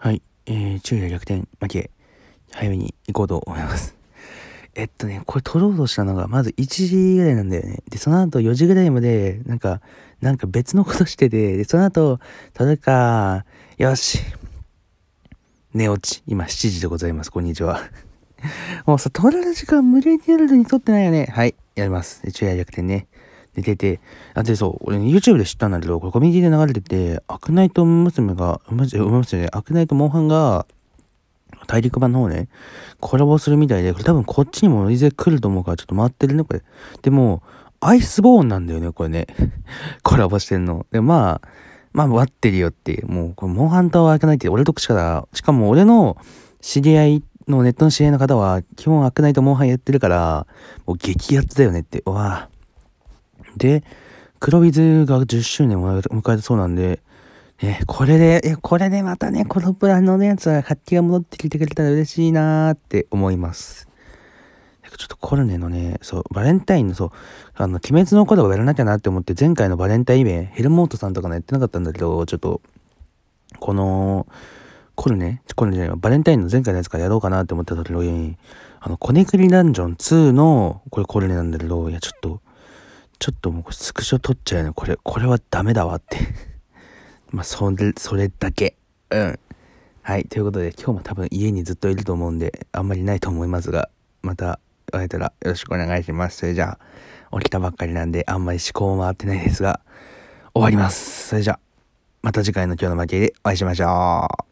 はい。えー、昼夜逆転負け、早めに行こうと思います。えっとね、これ取ろうとしたのが、まず1時ぐらいなんだよね。で、その後4時ぐらいまで、なんか、なんか別のことしてて、で、その後、取るか、よし。寝落ち。今7時でございます。こんにちは。もうさ、取られる時間無理にやるのに取ってないよね。はい。やります。昼夜逆転ね。寝出て、あ、で、そう、俺、YouTube で知ったんだけど、これコミュニティで流れてて、アクナイト娘が、マジで、マジね、アクナイトモンハンが、大陸版の方ね、コラボするみたいで、これ多分こっちにもいずれ来ると思うから、ちょっと回ってるね、これ。でも、アイスボーンなんだよね、これね。コラボしてんの。で、まあ、まあ、待ってるよって、もう、これ、モンハンとは開かないって、俺とくしから、しかも、俺の知り合いのネットの知り合いの方は、基本アクナイトモンハンやってるから、もう激アツだよねって、うわぁ。で、黒ビズが10周年を迎えたそうなんで、え、これで、これでまたね、このプランのやつは活気が戻ってきてくれたら嬉しいなーって思います。ちょっとコルネのね、そう、バレンタインの、そう、あの、鬼滅のコラをやらなきゃなって思って、前回のバレンタインイベヘルモートさんとかのやってなかったんだけど、ちょっと、この、コルネコルネじゃないバレンタインの前回のやつからやろうかなって思った時に、あの、コネクリダンジョン2の、これコルネなんだけど、いや、ちょっと、ちょっともうスクショ撮っちゃうね。これ、これはダメだわって まあ、それ、それだけ。うん。はい。ということで、今日も多分家にずっといると思うんで、あんまりないと思いますが、また会えたらよろしくお願いします。それじゃあ、起きたばっかりなんで、あんまり思考も回ってないですが、終わります。それじゃあ、また次回の今日の負けでお会いしましょう。